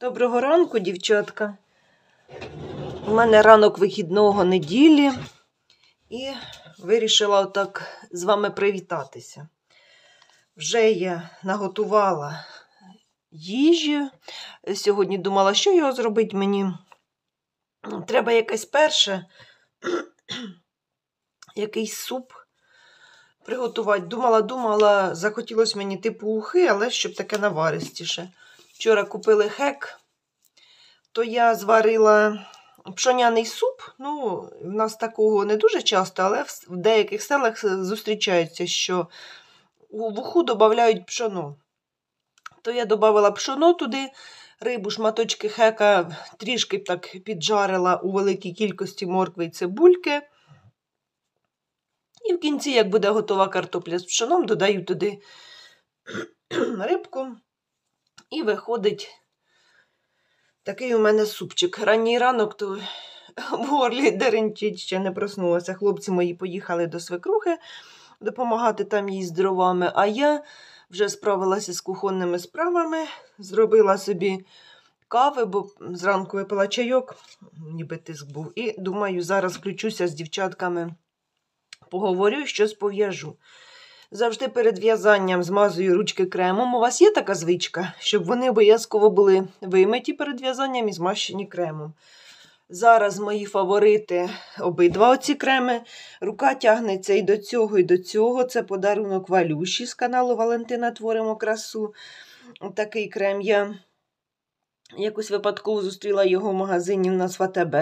Доброго ранку, дівчатка. У мене ранок вихідного неділі і вирішила отак з вами привітатися. Вже я наготувала їжі. Сьогодні думала, що його зробити мені. Треба якесь перше, якийсь суп приготувати. Думала, думала, захотілося мені типу ухи, але щоб таке наваристіше. Вчора купили хек, то я зварила пшоняний суп. Ну, в нас такого не дуже часто, але в деяких селах зустрічається, що у вуху додають пшоно. То я додала пшоно туди, рибу, шматочки хека, трішки так піджарила у великій кількості моркви і цибульки. І в кінці, як буде готова картопля з пшоном, додаю туди рибку. І виходить такий у мене супчик. Ранній ранок то в горлі деренчить ще не проснулася. Хлопці мої поїхали до свекрухи допомагати там їй з дровами, а я вже справилася з кухонними справами, зробила собі. Кави, бо зранку випила чайок, ніби тиск був. І думаю, зараз включуся з дівчатками, поговорю щось пов'яжу. Завжди перед в'язанням змазую ручки кремом. У вас є така звичка, щоб вони обов'язково були вимиті перед в'язанням і змащені кремом. Зараз мої фаворити обидва оці креми. Рука тягнеться і до цього, і до цього. Це подарунок валюші з каналу Валентина Творимо красу. Такий крем я якось випадково зустріла його в магазині у нас в АТБ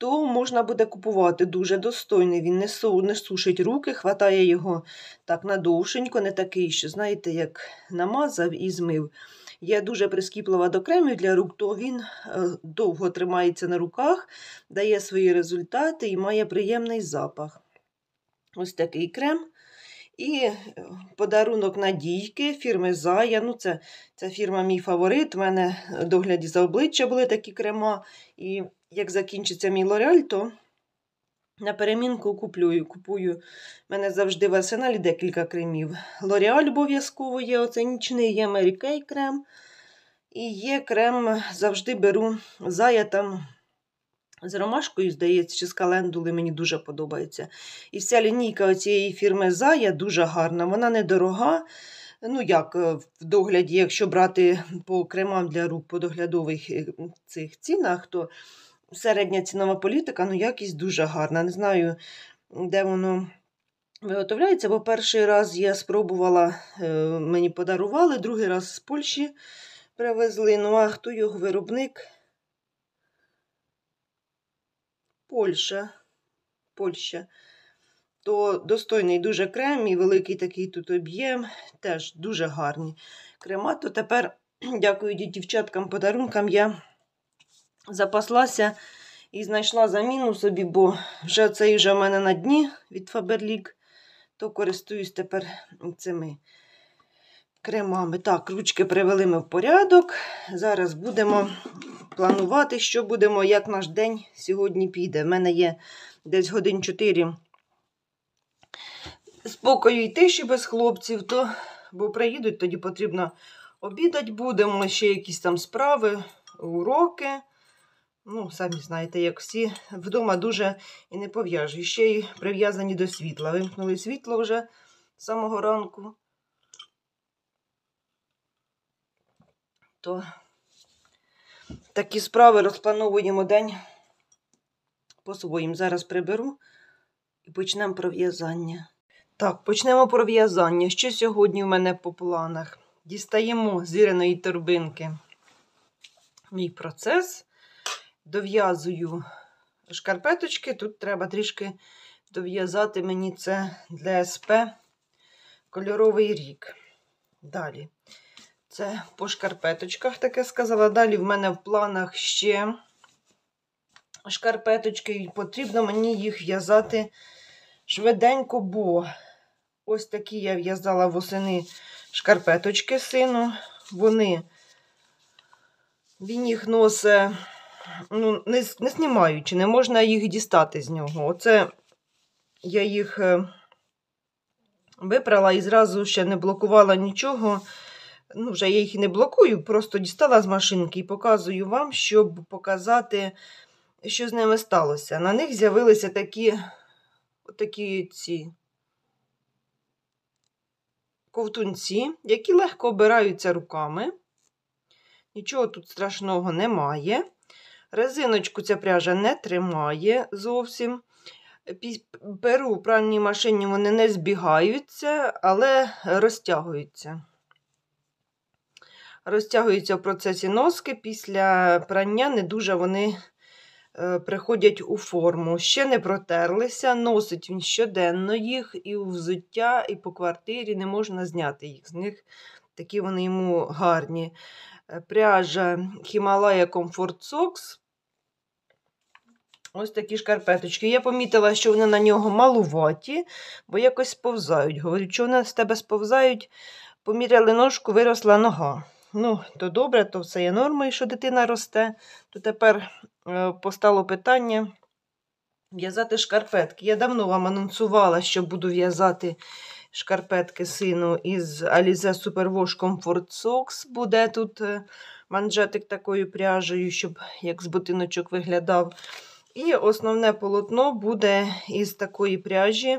то можна буде купувати дуже достойний. Він не, су, не сушить руки, хватає його так надовшенько, не такий, що, знаєте, як намазав і змив. Є дуже прискіплива до кремів для рук, то він е, довго тримається на руках, дає свої результати і має приємний запах. Ось такий крем. І е, подарунок надійки фірми Зая. Ну, це, Ця фірма мій фаворит. У мене е, догляді за обличчя були такі крема. І як закінчиться мій лореаль, то на перемінку куплю купую. У мене завжди в арсеналі декілька кремів. Лореаль обов'язково є оценічний, є Mary Kay крем. І є крем, завжди беру зая там з ромашкою, здається, чи з календули, мені дуже подобається. І вся лінійка цієї фірми Зая дуже гарна, вона недорога. Ну, як е, в догляді, якщо брати по кремам для рук по доглядових е, цих цінах, то середня цінова політика, ну якість дуже гарна. Не знаю, де воно виготовляється, бо перший раз я спробувала, е, мені подарували, другий раз з Польщі привезли. Ну, а хто його виробник? Польща. Польща. То достойний дуже крем і великий такий тут об'єм, теж дуже гарні крема. То тепер, дякую дівчаткам-подарункам, я запаслася і знайшла заміну собі, бо вже цей вже в мене на дні від Faberlic, то користуюсь тепер цими кремами. Так, ручки привели ми в порядок. Зараз будемо планувати, що будемо, як наш день сьогодні піде. У мене є десь годин 4 спокою і тиші без хлопців, то, бо приїдуть, тоді потрібно обідати будемо, ще якісь там справи, уроки. Ну, самі знаєте, як всі вдома дуже і не пов'яжу. Ще й прив'язані до світла. Вимкнули світло вже з самого ранку. То такі справи розплановуємо день по своїм. Зараз приберу і почнемо пров'язання. Так, почнемо пров'язання. Що сьогодні в мене по планах? Дістаємо зіряної торбинки мій процес дов'язую шкарпеточки. Тут треба трішки дов'язати мені це для СП кольоровий рік. Далі. Це по шкарпеточках, таке сказала. Далі в мене в планах ще шкарпеточки, і потрібно мені їх в'язати швиденько, бо ось такі я в'язала восени шкарпеточки сину. Вони, Він їх носить ну, не не знімаючи, не можна їх дістати з нього. Оце я їх е, випрала і зразу ще не блокувала нічого. Ну, Вже я їх і не блокую, просто дістала з машинки і показую вам, щоб показати, що з ними сталося. На них з'явилися такі такі ці ковтунці, які легко обираються руками. Нічого тут страшного немає. Резиночку ця пряжа не тримає зовсім. Перу в пральній машині вони не збігаються, але розтягуються. Розтягуються в процесі носки, після прання не дуже вони е, приходять у форму. Ще не протерлися, носить він щоденно їх, і у взуття, і по квартирі не можна зняти їх з них. Такі вони йому гарні пряжа Himalaya Comfort Сокс. Ось такі шкарпеточки. Я помітила, що вони на нього малуваті, бо якось сповзають. Говорю, що вони з тебе сповзають, поміряли ножку, виросла нога. Ну, то добре, то все є нормою, що дитина росте. То тепер е, постало питання в'язати шкарпетки. Я давно вам анонсувала, що буду в'язати шкарпетки сину із Alize Superwash Comfort Socks. Буде тут е, манжетик такою пряжею, щоб як з ботиночок виглядав. І основне полотно буде із такої пряжі.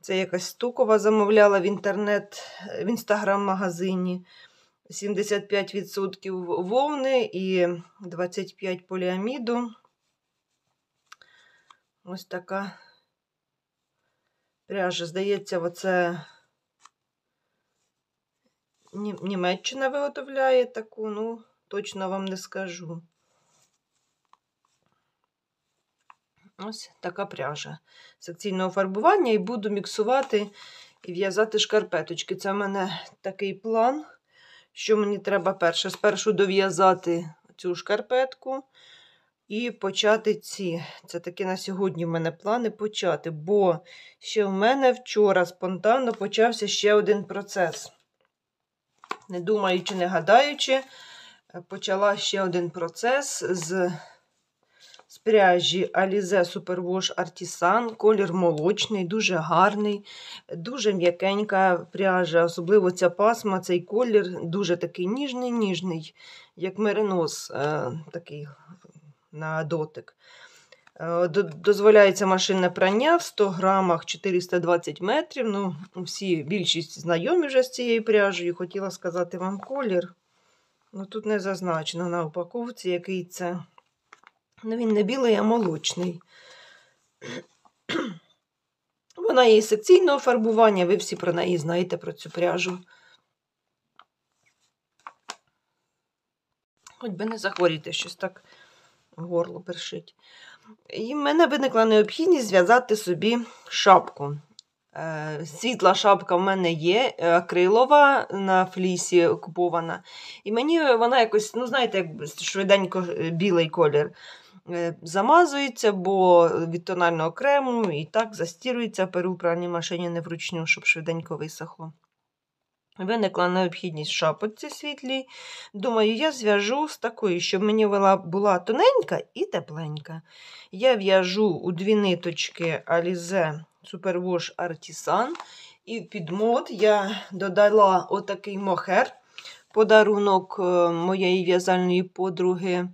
Це якась стукова замовляла в інтернет, е, в інстаграм-магазині. 75% вовни і 25 поліаміду. Ось така пряжі. Здається, оце Німеччина виготовляє таку, ну, точно вам не скажу. Ось така пряжа секційного фарбування, і буду міксувати і в'язати шкарпеточки. Це в мене такий план, що мені треба перше спершу дов'язати цю шкарпетку. І почати ці. Це такі на сьогодні в мене плани почати, бо ще в мене вчора спонтанно почався ще один процес. Не думаючи, не гадаючи, почала ще один процес з з пряжі Alize Superwash Artisan, колір молочний, дуже гарний, дуже м'якенька пряжа, особливо ця пасма, цей колір дуже такий ніжний, ніжний, як меринос, е, такий на дотик. Е, дозволяється машинне прання в 100 грамах 420 метрів. Ну, всі Більшість знайомі вже з цією пряжею. Хотіла сказати вам колір. Ну, Тут не зазначено на упаковці, який це. Ну, Він не білий, а молочний. Вона є секційного фарбування, ви всі про неї знаєте про цю пряжу. Хоч би не захворіти щось так горло першить. І в мене виникла необхідність зв'язати собі шапку. Е, світла шапка в мене є, акрилова на флісі купована. І мені вона якось, ну знаєте, як швиденько е, білий колір е, замазується, бо від тонального крему і так застірується перу пральній машині не вручну, щоб швиденько висохло. Виникла необхідність шапочці світлій. Думаю, я зв'яжу з такою, щоб мені була тоненька і тепленька. Я в'яжу у дві ниточки Alize Superwash Artisan. І під мод я додала отакий мохер подарунок е, моєї в'язальної подруги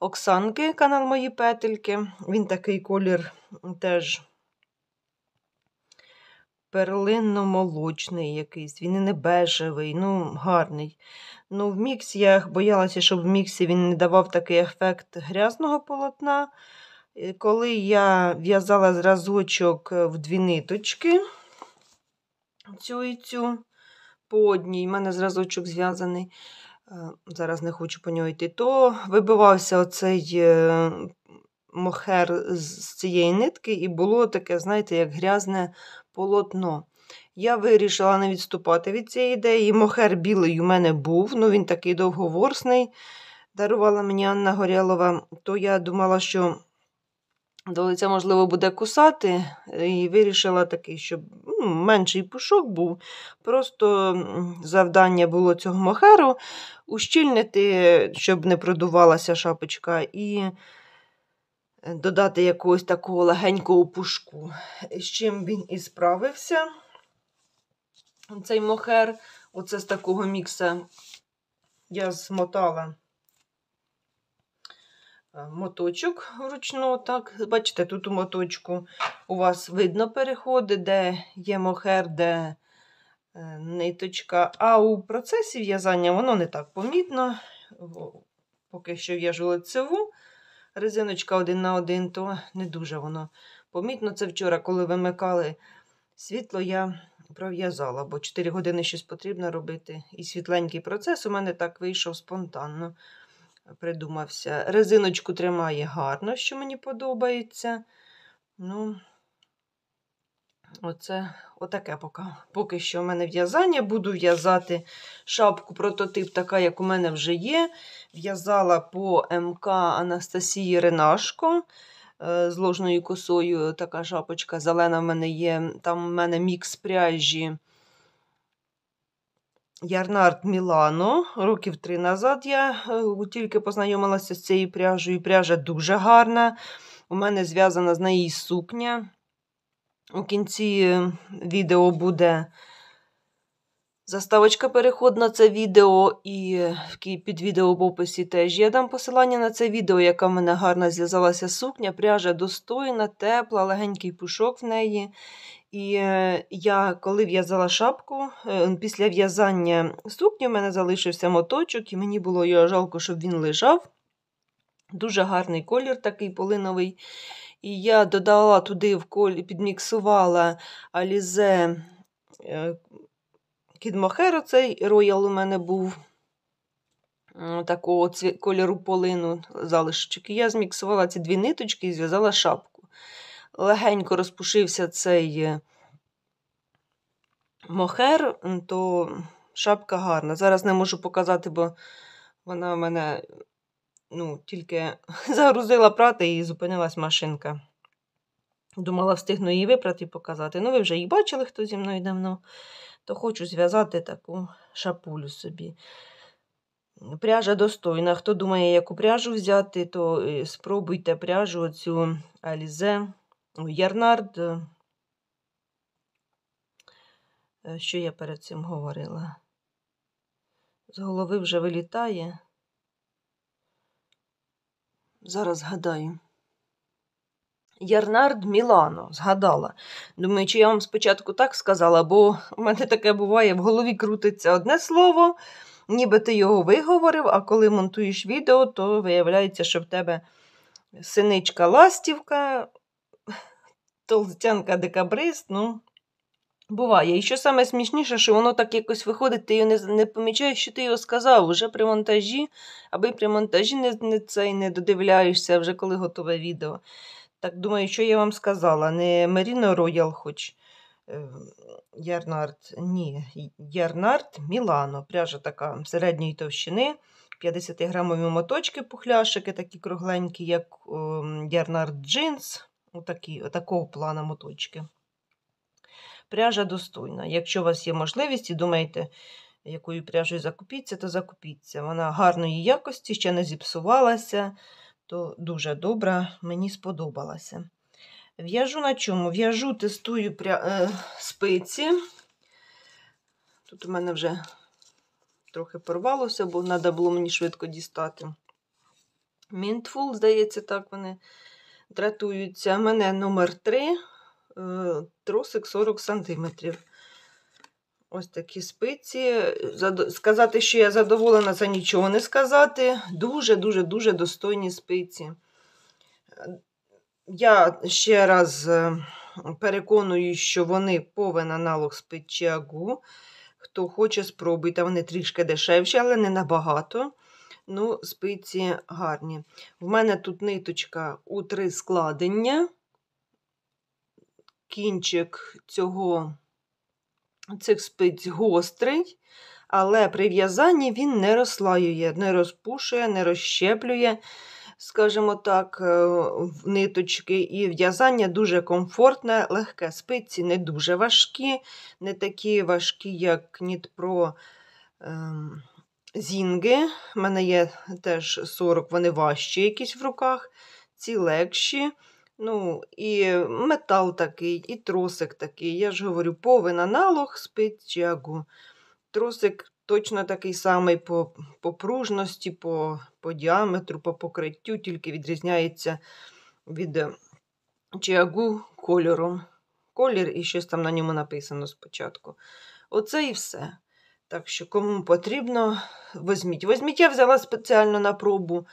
Оксанки, канал Мої Петельки. Він такий колір теж перлинно-молочний якийсь, він і не бежевий, ну гарний. Ну, В міксі я боялася, щоб в міксі він не давав такий ефект грязного полотна. Коли я в'язала зразочок е, в дві ниточки, цю і цю, по одній, в мене зразочок зв'язаний. Е, зараз не хочу по нього йти, то вибивався оцей е, мохер з цієї нитки, і було таке, знаєте, як грязне полотно. Я вирішила не відступати від цієї ідеї. Мохер білий у мене був, ну він такий довговорсний. Дарувала мені Анна Горялова, то я думала, що до лиця, можливо, буде кусати, і вирішила такий, щоб ну, менший пушок був. Просто завдання було цього мохеру ущільнити, щоб не продувалася шапочка. і додати якогось такого легенького пушку. З чим він і справився, цей мохер, оце з такого мікса я змотала е, моточок вручну, так, бачите, тут у моточку у вас видно переходи, де є мохер, де е, ниточка. А у процесі в'язання воно не так помітно. Поки що в'яжу лицеву резиночка один на один, то не дуже воно помітно. Це вчора, коли вимикали світло, я пров'язала, бо 4 години щось потрібно робити. І світленький процес у мене так вийшов спонтанно. Придумався. Резиночку тримає гарно, що мені подобається. Ну, Оце отаке поки Поки що в мене в'язання. Буду в'язати шапку прототип, така, як у мене вже є. В'язала по МК Анастасії Ренашко е, з ложною косою така шапочка зелена в мене є. Там у мене мікс пряжі. Ярнард Мілано. Років три назад я е, тільки познайомилася з цією пряжею. Пряжа дуже гарна. У мене зв'язана з неї сукня. У кінці е, відео буде заставочка переход на це відео, і е, під відео в описі теж я дам посилання на це відео, яка в мене гарно зв'язалася сукня, пряжа достойна, тепла, легенький пушок в неї. І е, я, коли в'язала шапку, після в'язання сукні в мене залишився моточок, і мені було його жалко, щоб він лежав. Дуже гарний колір, такий полиновий. І я додала туди в колі, підміксувала Алізе э, Кідмохеро, цей роял у мене був такого кольору полину залишечок. І я зміксувала ці дві ниточки і зв'язала шапку. Легенько розпушився цей е, мохер, то шапка гарна. Зараз не можу показати, бо вона в мене ну, тільки загрузила прати і зупинилась машинка. Думала, встигну її випрати і показати. Ну, ви вже її бачили, хто зі мною давно, то хочу зв'язати таку шапулю собі. Пряжа достойна. Хто думає, яку пряжу взяти, то е, спробуйте пряжу оцю Алізе, Ярнард. Е, що я перед цим говорила? З голови вже вилітає. Зараз згадаю, Ярнард Мілано згадала. Думаю, чи я вам спочатку так сказала, бо у мене таке буває, в голові крутиться одне слово, ніби ти його виговорив, а коли монтуєш відео, то виявляється, що в тебе синичка ластівка, толстянка декабрист, ну, Буває. І що саме смішніше, що воно так якось виходить, ти його не не помічаєш, що ти його сказав вже при монтажі, аби при монтажі не не, цей не додивляєшся, вже коли готове відео. Так думаю, що я вам сказала? Не Маріно Роял хоч. Е, Ярнард, ні, Ярнард Мілано. Пряжа така середньої товщини, 50-грамові моточки, пухляшики, такі кругленькі, як ем, Ярнард джинс, отакі, такого плана моточки пряжа достойна. Якщо у вас є можливість і думаєте, якою пряжею закупіться, то закупіться. Вона гарної якості, ще не зіпсувалася, то дуже добра, мені сподобалася. В'яжу на чому? В'яжу, тестую пря... Е, спиці. Тут у мене вже трохи порвалося, бо треба було мені швидко дістати. Мінтфул, здається, так вони дратуються. У мене номер 3 тросик 40 см. Ось такі спиці. Сказати, що я задоволена, це нічого не сказати. Дуже-дуже-дуже достойні спиці. Я ще раз е, переконую, що вони повен аналог спичагу. Хто хоче, спробуйте. Вони трішки дешевші, але не набагато. Ну, спиці гарні. В мене тут ниточка у три складення кінчик цього, цих спиць гострий, але при в'язанні він не розслаює, не розпушує, не розщеплює, скажімо так, е, ниточки. І в'язання дуже комфортне, легке. Спиці не дуже важкі, не такі важкі, як Нітпро. Ем... Зінги, У мене є теж 40, вони важчі якісь в руках, ці легші. Ну, і метал такий, і тросик такий. Я ж говорю, повен аналог спичагу. Тросик точно такий самий по по пружності, по по діаметру, по покриттю, тільки відрізняється від е, чиагу кольором. Колір і щось там на ньому написано спочатку. Оце і все. Так що, кому потрібно, візьміть. Візьміть, я взяла спеціально на пробу.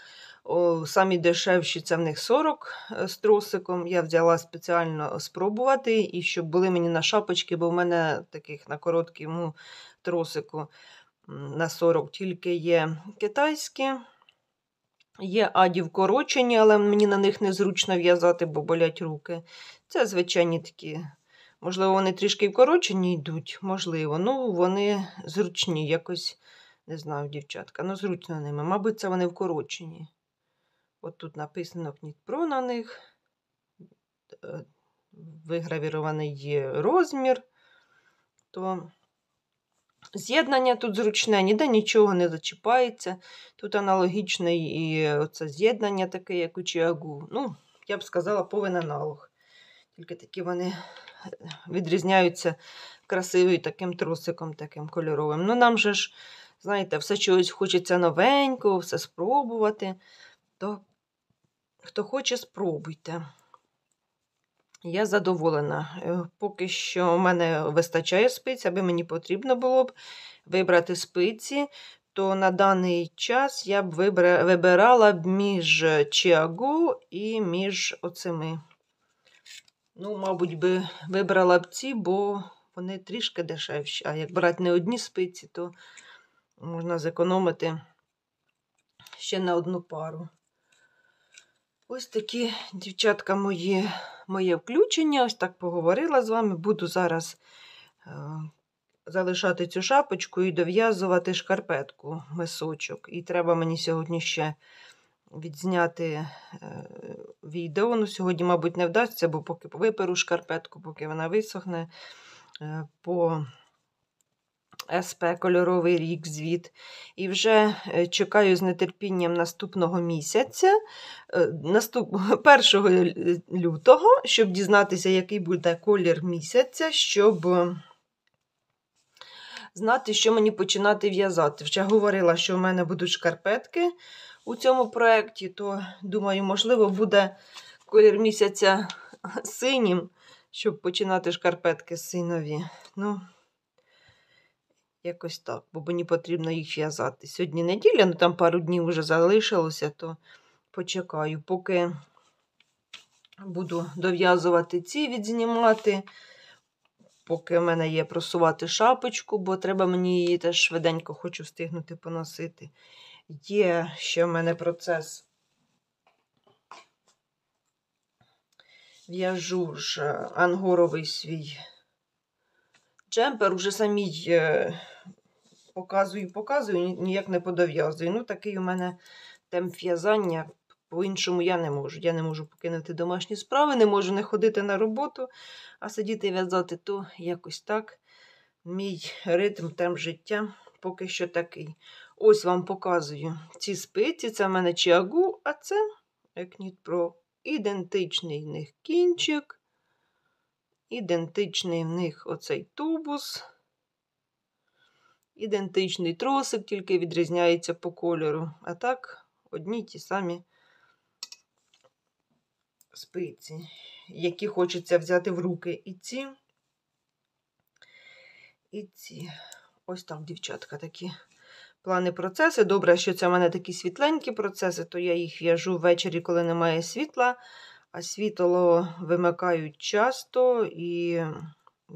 Самі дешевші це в них 40 е, з тросиком. Я взяла спеціально спробувати, і щоб були мені на шапочки, бо в мене таких на короткому тросику на 40 тільки є китайські. Є аді вкорочені, але мені на них незручно в'язати, бо болять руки. Це звичайні такі. Можливо, вони трішки вкорочені йдуть, можливо. Ну, вони зручні, якось, не знаю, дівчатка. Ну, зручно ними. Мабуть, це вони вкорочені. От тут написано кнітпро на них, е, вигравірований є розмір, то з'єднання тут зручне, ніде нічого не зачіпається. Тут аналогічне і оце з'єднання таке, як у Чіагу. Ну, я б сказала, повен аналог. Тільки такі вони е, відрізняються красивим таким трусиком, таким кольоровим. Ну, нам же ж, знаєте, все чогось хочеться новенького, все спробувати. То Хто хоче, спробуйте. Я задоволена. Е, поки що в мене вистачає спиць, аби мені потрібно було б вибрати спиці, то на даний час я б вибирала б між чиагу і між оцими. Ну, мабуть, би вибрала б ці, бо вони трішки дешевші. А як брати не одні спиці, то можна зекономити ще на одну пару. Ось такі, дівчатка, мої, моє включення. Ось так поговорила з вами. Буду зараз е, залишати цю шапочку і дов'язувати шкарпетку, мисочок. І треба мені сьогодні ще відзняти е, відео. Ну, Сьогодні, мабуть, не вдасться, бо поки виперу шкарпетку, поки вона висохне. Е, по СП Кольоровий рік звіт. І вже е, чекаю з нетерпінням наступного місяця, е, наступ... 1 лютого, щоб дізнатися, який буде колір місяця, щоб е, знати, що мені починати в'язати. Вже говорила, що в мене будуть шкарпетки у цьому проєкті, то, думаю, можливо, буде колір місяця синім. Щоб починати шкарпетки синові. Ну, Якось так, бо мені потрібно їх в'язати. Сьогодні неділя, ну там пару днів вже залишилося, то почекаю, поки буду дов'язувати ці відзнімати, поки в мене є просувати шапочку, бо треба мені її теж швиденько хочу встигнути поносити. Є ще в мене процес. В'яжу ж ангоровий свій Джемпер уже самій е, показую, показую, ніяк не подов'язую. Ну, такий у мене темп в'язання. По-іншому я не можу. Я не можу покинути домашні справи, не можу не ходити на роботу, а сидіти і в'язати, то якось так. Мій ритм темп життя поки що такий. Ось вам показую ці спиці, це в мене чагу, а це Екніт про Ідентичний них кінчик. Ідентичний в них оцей тубус. Ідентичний тросик, тільки відрізняється по кольору. А так, одні ті самі спиці, які хочеться взяти в руки і ці, і ці. Ось там, дівчатка, такі плани процеси. Добре, що це в мене такі світленькі процеси, то я їх в'яжу ввечері, коли немає світла. А світло вимикають часто, і,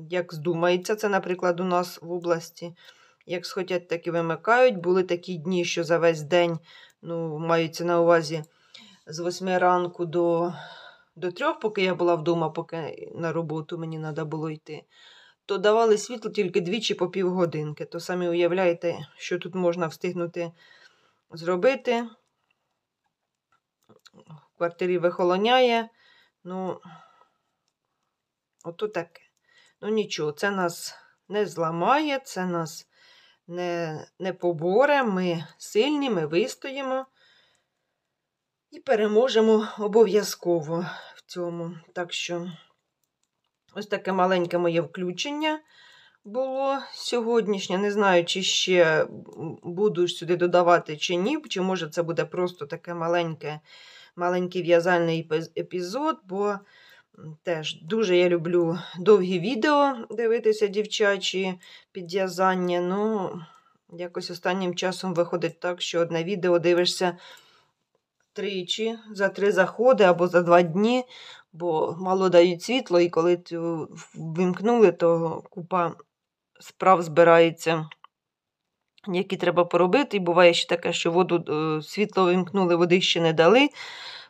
як здумається, це, наприклад, у нас в області. Як схотять, так і вимикають. Були такі дні, що за весь день, ну, маються на увазі з 8 ранку до до 3, поки я була вдома, поки на роботу мені треба було йти, то давали світло тільки двічі по півгодинки. То самі уявляєте, що тут можна встигнути зробити квартирі вихолоняє. Ну, ото таке. Ну, нічого, це нас не зламає, це нас не не поборе. Ми сильні, ми вистоїмо і переможемо обов'язково в цьому. Так що, ось таке маленьке моє включення. Було сьогоднішнє, не знаю, чи ще буду сюди додавати, чи ні, чи може це буде просто таке маленьке маленький в'язальний епізод, бо теж дуже я люблю довгі відео дивитися, дівчачі підв'язання. Ну, якось останнім часом виходить так, що одне відео дивишся тричі, за три заходи або за два дні, бо мало дають світло, і коли вимкнули, то купа справ збирається які треба поробити. І буває ще таке, що воду е, світло вимкнули, води ще не дали,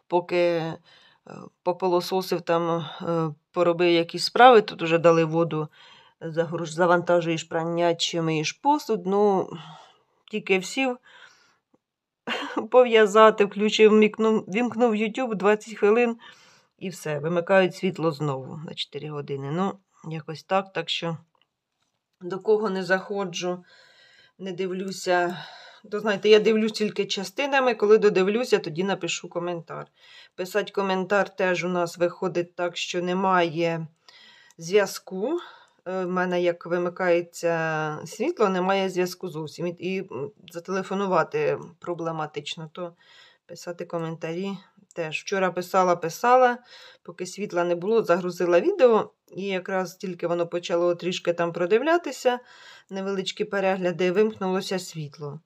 поки е, попилососив там е, поробив якісь справи, тут вже дали воду, завантажуєш прання чи миєш посуд. Ну, тільки всів. Пов'язати, включив, вімкнув YouTube 20 хвилин і все, вимикають світло знову на 4 години. Ну, якось так. Так що до кого не заходжу не дивлюся. То, знаєте, я дивлюсь тільки частинами. Коли додивлюся, тоді напишу коментар. Писати коментар теж у нас виходить так, що немає зв'язку. Е, в мене, як вимикається світло, немає зв'язку зовсім. І зателефонувати проблематично, то писати коментарі теж. Вчора писала, писала, поки світла не було, загрузила відео. І якраз тільки воно почало трішки там продивлятися, невеличкі перегляди, вимкнулося світло.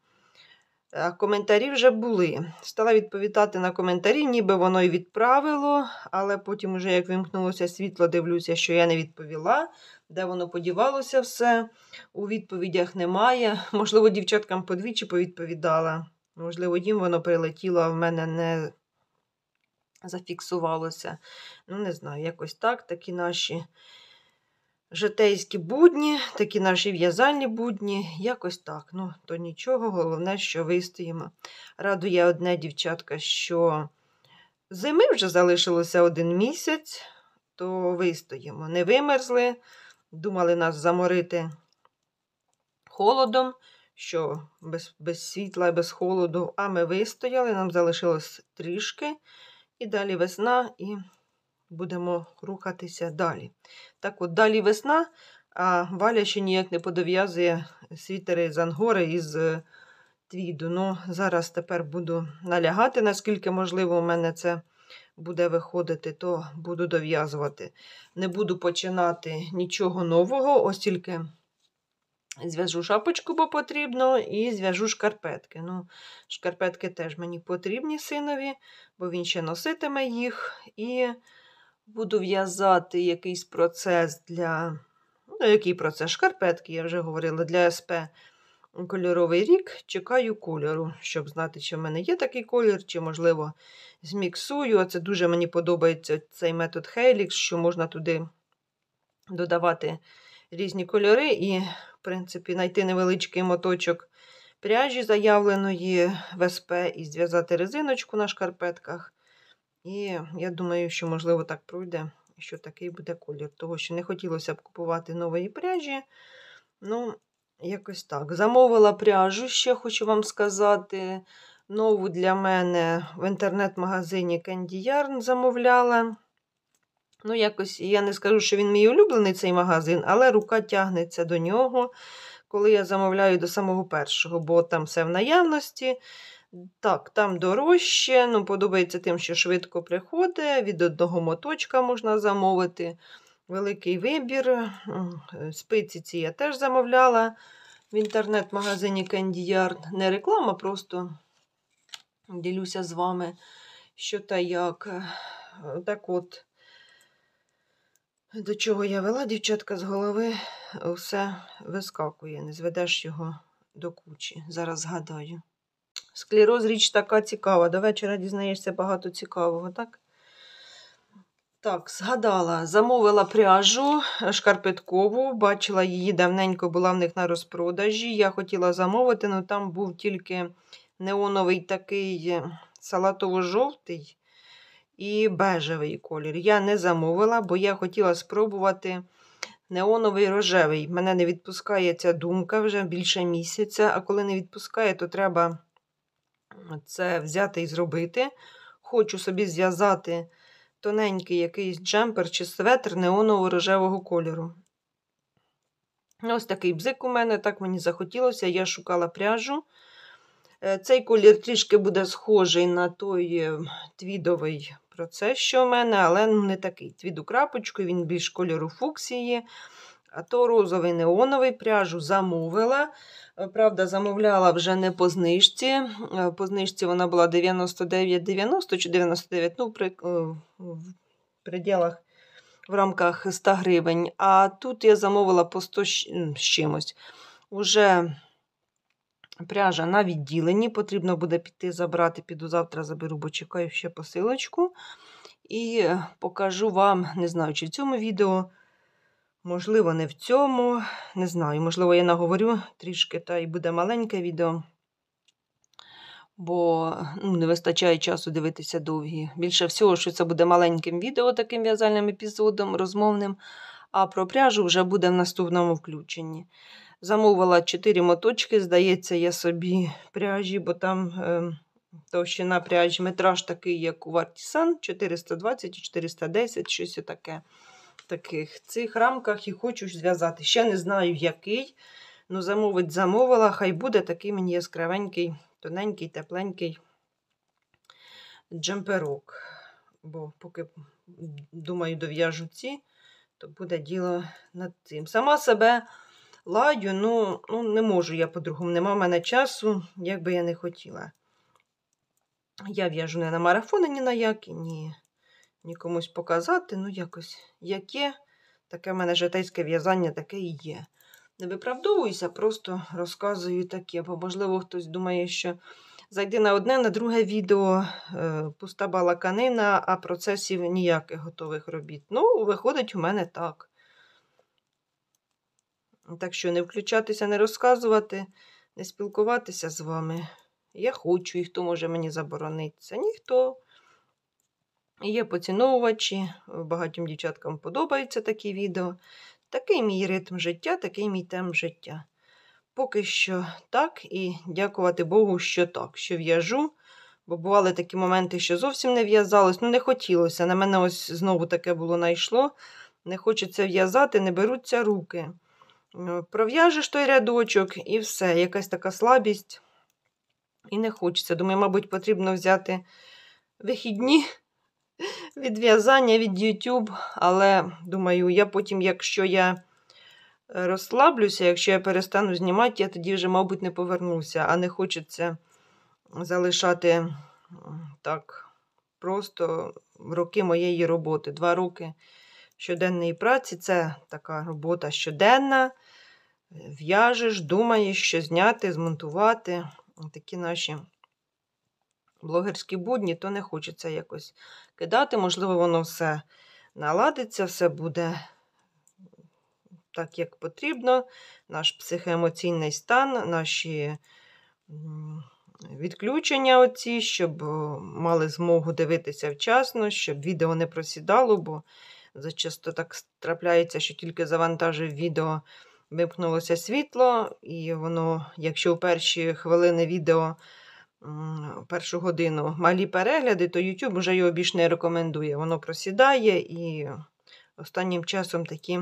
А коментарі вже були. Стала відповідати на коментарі, ніби воно і відправило, але потім, уже як вимкнулося світло, дивлюся, що я не відповіла, де воно подівалося все. У відповідях немає. Можливо, дівчаткам подвічі повідповідала. Можливо, їм воно прилетіло, а в мене не зафіксувалося. Ну, не знаю, якось так. Такі наші житейські будні, такі наші в'язальні будні, якось так. Ну, то нічого, головне, що вистоїмо. Радує одне, дівчатка, що зими вже залишилося один місяць, то вистоїмо. Не вимерзли, думали нас заморити холодом. Що без без світла, без холоду, а ми вистояли, нам залишилось трішки. І далі весна, і будемо рухатися далі. Так от, далі весна, а валя ще ніяк не подов'язує світери з ангори із твіду. Ну, зараз тепер буду налягати, наскільки можливо, у мене це. Буде виходити, то буду дов'язувати. Не буду починати нічого нового, ось тільки Зв'яжу шапочку, бо потрібно, і зв'яжу шкарпетки. Ну, Шкарпетки теж мені потрібні синові, бо він ще носитиме їх. І буду в'язати якийсь процес для. Ну, який процес? Шкарпетки, я вже говорила, для СП кольоровий рік. Чекаю кольору, щоб знати, чи в мене є такий колір, чи, можливо, зміксую. це дуже мені подобається цей метод Хейлікс, що можна туди додавати різні кольори, і, в принципі, знайти невеличкий моточок пряжі, заявленої ВСП і зв'язати резиночку на шкарпетках. І я думаю, що, можливо, так пройде, що такий буде колір. Того, що не хотілося б купувати нової пряжі. Ну, якось так. Замовила пряжу ще, хочу вам сказати. Нову для мене в інтернет-магазині Candy Yarn замовляла. Ну, якось я не скажу, що він мій улюблений цей магазин, але рука тягнеться до нього, коли я замовляю до самого першого, бо там все в наявності. Так, там дорожче, ну, подобається тим, що швидко приходить, від одного моточка можна замовити. Великий вибір. Спиці ці я теж замовляла в інтернет-магазині Candy Yard. Не реклама, просто ділюся з вами, що та як. Так от, до чого я вела, дівчатка з голови все вискакує, не зведеш його до кучі. Зараз згадаю. Склероз річ така цікава. До вечора дізнаєшся багато цікавого, так? Так, згадала, замовила пряжу шкарпеткову, бачила її давненько була в них на розпродажі. Я хотіла замовити, але ну, там був тільки неоновий такий е, салатово-жовтий і бежевий колір. Я не замовила, бо я хотіла спробувати неоновий рожевий. Мене не відпускає ця думка вже більше місяця, а коли не відпускає, то треба це взяти і зробити. Хочу собі зв'язати тоненький якийсь джемпер чи светр неоново-рожевого кольору. Ось такий бзик у мене, так мені захотілося, я шукала пряжу. Е, цей колір трішки буде схожий на той е, твідовий про це, що в мене, але ну, не такий. Твіду крапочку, він більш кольору фуксії. А то розовий неоновий пряжу замовила. Е, правда, замовляла вже не по знижці. Е, по знижці вона була 99,90 чи 99, ну, при, е, в пределах, в рамках 100 гривень. А тут я замовила по 100 з чимось. Уже Пряжа на відділенні. Потрібно буде піти забрати. Піду завтра заберу, бо чекаю ще посилочку. І е, покажу вам, не знаю, чи в цьому відео, можливо, не в цьому. Не знаю, можливо, я наговорю трішки, та й буде маленьке відео. Бо ну, не вистачає часу дивитися довгі. Більше всього, що це буде маленьким відео, таким в'язальним епізодом, розмовним. А про пряжу вже буде в наступному включенні. Замовила 4 моточки, здається, я собі пряжі, бо там е, товщина пряжі, метраж такий, як у Вартісан, 420 і 410, щось таке. В таких цих рамках і хочу зв'язати. Ще не знаю, який. Ну, замовить, замовила, хай буде такий мені яскравенький, тоненький, тепленький джемперок. Бо поки, думаю, дов'яжу ці, то буде діло над цим. Сама себе ладю, ну, ну не можу я по-другому, нема в мене часу, як би я не хотіла. Я в'яжу не на марафони ні на які, ні, ні комусь показати. Ну, якось яке. Таке в мене житейське в'язання, таке і є. Не виправдовуюся, просто розказую таке. Бо, можливо, хтось думає, що зайди на одне, на друге відео, е, пуста балаканина, а процесів ніяких готових робіт. Ну, виходить, у мене так. Так що не включатися, не розказувати, не спілкуватися з вами. Я хочу, і хто може мені заборонитися? Ніхто. Є поціновувачі, багатьом дівчаткам подобаються такі відео. Такий мій ритм життя, такий мій темп життя. Поки що так, і дякувати Богу, що так, що в'яжу. Бо бували такі моменти, що зовсім не в'язалось, ну не хотілося. На мене ось знову таке було найшло. Не хочеться в'язати, не беруться руки. Е, пров'яжеш той рядочок і все, якась така слабість. І не хочеться. Думаю, мабуть, потрібно взяти вихідні відв'язання від YouTube, але, думаю, я потім, якщо я розслаблюся, якщо я перестану знімати, я тоді вже, мабуть, не повернуся, а не хочеться залишати так просто роки моєї роботи. Два роки щоденної праці це така робота щоденна в'яжеш, думаєш, що зняти, змонтувати. Такі наші блогерські будні, то не хочеться якось кидати. Можливо, воно все наладиться, все буде так, як потрібно. Наш психоемоційний стан, наші відключення, оці, щоб мали змогу дивитися вчасно, щоб відео не просідало, бо зачасто так трапляється, що тільки завантажив відео вимкнулося світло, і воно, якщо в перші хвилини відео, першу годину малі перегляди, то YouTube вже його більш не рекомендує. Воно просідає і останнім часом такі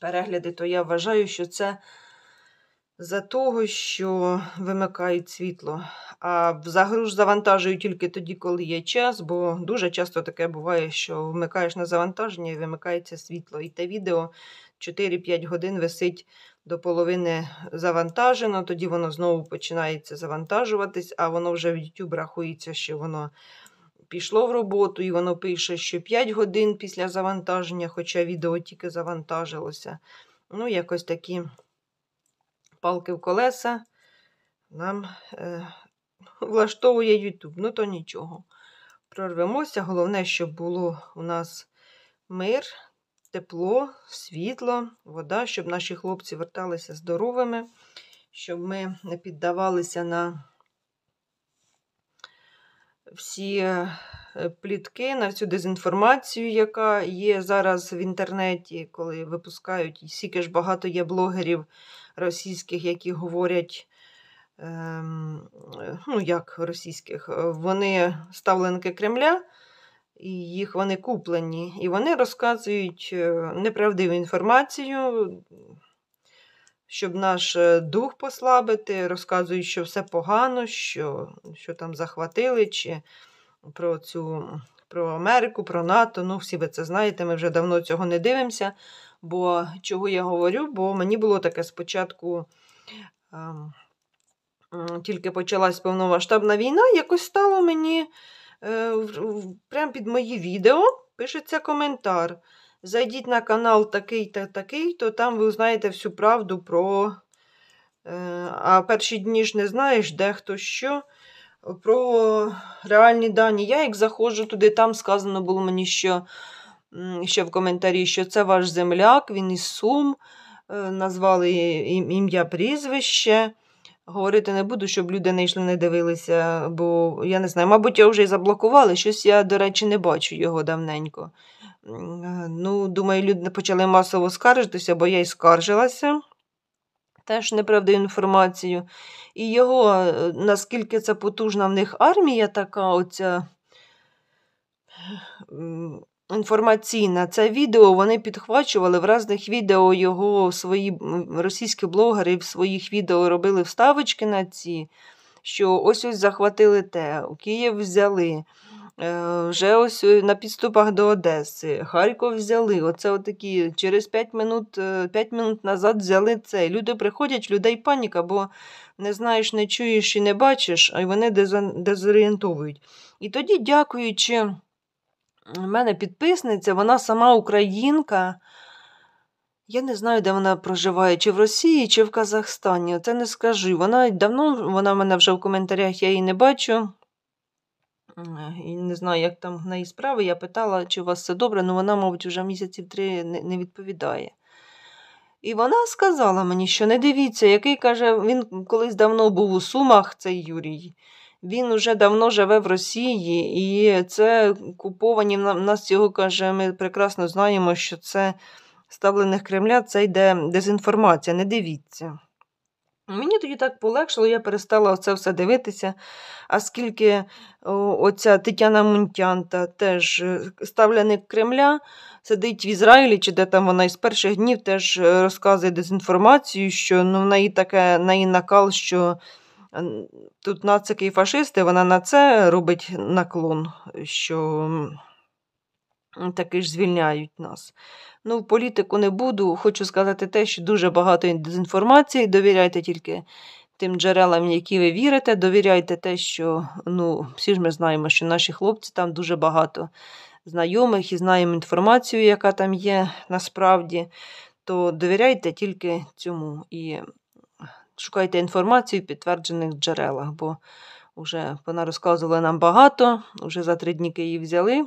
перегляди, то я вважаю, що це за того, що вимикають світло. А взагру ж завантажую тільки тоді, коли є час, бо дуже часто таке буває, що вмикаєш на завантаження і вимикається світло. І те відео 4-5 годин висить до половини завантажено, тоді воно знову починається завантажуватись, а воно вже в YouTube рахується, що воно. Пішло в роботу, і воно пише, що 5 годин після завантаження, хоча відео тільки завантажилося. Ну, якось такі палки в колеса нам е, влаштовує YouTube. Ну, то нічого. Прорвемося. Головне, щоб було у нас мир, тепло, світло, вода, щоб наші хлопці верталися здоровими, щоб ми не піддавалися на всі е, плітки, на всю дезінформацію, яка є зараз в інтернеті, коли випускають і стільки ж багато є блогерів російських, які говорять, ем, ну, як російських, е, вони ставленки Кремля, і їх вони куплені, і вони розказують е, неправдиву інформацію, щоб наш е, дух послабити, розказують, що все погано, що що там захватили, чи про цю про Америку, про НАТО. Ну, всі ви це знаєте, ми вже давно цього не дивимося. Бо чого я говорю? Бо мені було таке спочатку. Ем, тільки почалась повномасштабна війна, якось стало мені е, прямо під мої відео пишеться коментар. Зайдіть на канал такий-та такий, то там ви знаєте всю правду про. Е, а перші дні ж не знаєш, де хто що. Про реальні дані. Я як заходжу туди, там сказано було мені, що ще в коментарі, що це ваш земляк, він із Сум, е, назвали ім'я прізвище. Говорити не буду, щоб люди не йшли, не дивилися, бо я не знаю, мабуть, я вже і заблокували. Щось я, до речі, не бачу його давненько. Е, ну, Думаю, люди почали масово скаржитися, бо я й скаржилася. Теж неправдиву інформацію. І його, е, наскільки це потужна в них армія така, оця Інформаційна це відео вони підхвачували в різних відео його свої російські блогери в своїх відео робили вставочки на ці, що ось ось захватили те, у Київ взяли, е, вже ось е, на підступах до Одеси, Харків взяли. Оце отакі через 5 минут 5 е, минут назад взяли це. Люди приходять, людей паніка, бо не знаєш, не чуєш і не бачиш, а вони дезорієнтовують. І тоді, дякуючи в мене підписниця, вона сама українка. Я не знаю, де вона проживає, чи в Росії, чи в Казахстані. Це не скажу. Вона давно вона в мене вже в коментарях, я її не бачу. І Не знаю, як там в неї справи. Я питала, чи у вас все добре, але ну, вона, мабуть, вже місяців три не відповідає. І вона сказала мені, що не дивіться, який каже, він колись давно був у Сумах, цей Юрій. Він уже давно живе в Росії, і це куповані в нас цього каже. Ми прекрасно знаємо, що це ставлених Кремля, це йде дезінформація. Не дивіться. Мені тоді так полегшило, я перестала це все дивитися. А скільки оця Тетяна Мунтянта теж е, ставлений Кремля, сидить в Ізраїлі, чи де там вона із перших днів теж е, розказує дезінформацію, що ну, в неї таке на її накал, що Тут нацики і фашисти, вона на це робить наклон, що таки ж звільняють нас. Ну, в політику не буду. Хочу сказати те, що дуже багато дезінформації. Довіряйте тільки тим джерелам, які ви вірите. Довіряйте те, що ну, всі ж ми знаємо, що наші хлопці там дуже багато знайомих і знаємо інформацію, яка там є насправді. То довіряйте тільки цьому. І шукайте інформацію в підтверджених джерелах, бо вже вона розказувала нам багато, вже за три дні її взяли.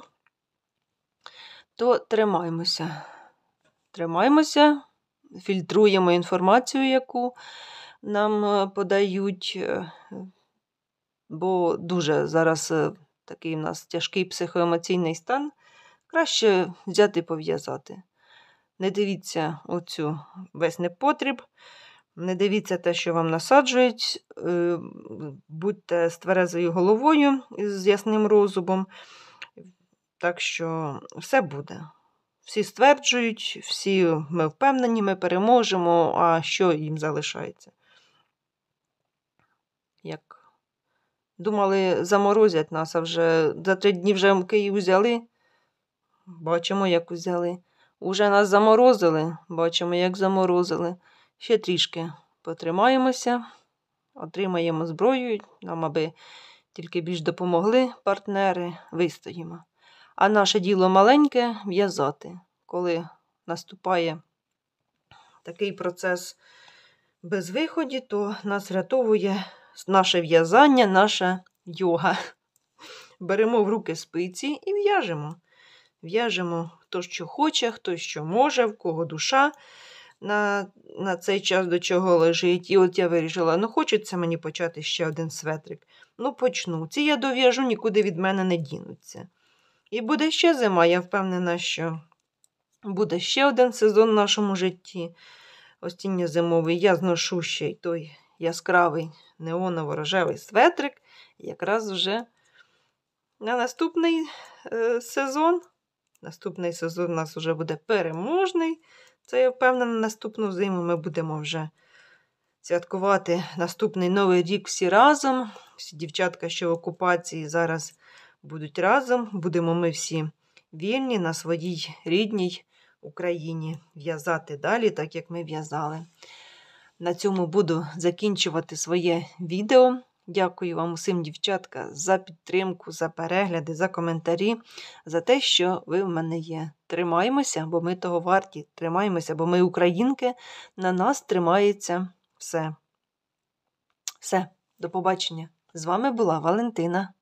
То тримаємося. Тримаємося, фільтруємо інформацію, яку нам е, подають, е, бо дуже зараз е, такий в нас тяжкий психоемоційний стан. Краще взяти і пов'язати. Не дивіться оцю весь непотріб. Не дивіться те, що вам насаджують, е, будьте з тверезою головою з ясним розумом. Так що все буде. Всі стверджують, всі ми впевнені, ми переможемо, а що їм залишається? Як думали, заморозять нас, а вже за три дні вже Київ взяли. Бачимо, як узяли. Уже нас заморозили, бачимо, як заморозили. Ще трішки потримаємося, отримаємо зброю, нам аби тільки більш допомогли партнери, вистоїмо. А наше діло маленьке в'язати. Коли наступає такий процес без виході, то нас рятовує наше в'язання, наша йога. Беремо в руки спиці і в'яжемо. В'яжемо хто що хоче, хто що може, в кого душа на на цей час до чого лежить. І от я вирішила, ну хочеться мені почати ще один светрик. Ну, почну. Ці я дов'яжу, нікуди від мене не дінуться. І буде ще зима, я впевнена, що буде ще один сезон в нашому житті. Осінньо зимовий, я зношу ще й той яскравий неоново-рожевий светрик, якраз вже на наступний е, сезон. Наступний сезон у нас вже буде переможний. Це я впевнена, наступну зиму ми будемо вже святкувати наступний новий рік всі разом. Всі дівчатка, що в окупації зараз будуть разом. Будемо ми всі вільні на своїй рідній Україні в'язати далі, так як ми в'язали. На цьому буду закінчувати своє відео. Дякую вам усім, дівчатка, за підтримку, за перегляди, за коментарі, за те, що ви в мене є. Тримаємося, бо ми того варті. Тримаємося, бо ми українки, на нас тримається все. Все, до побачення! З вами була Валентина.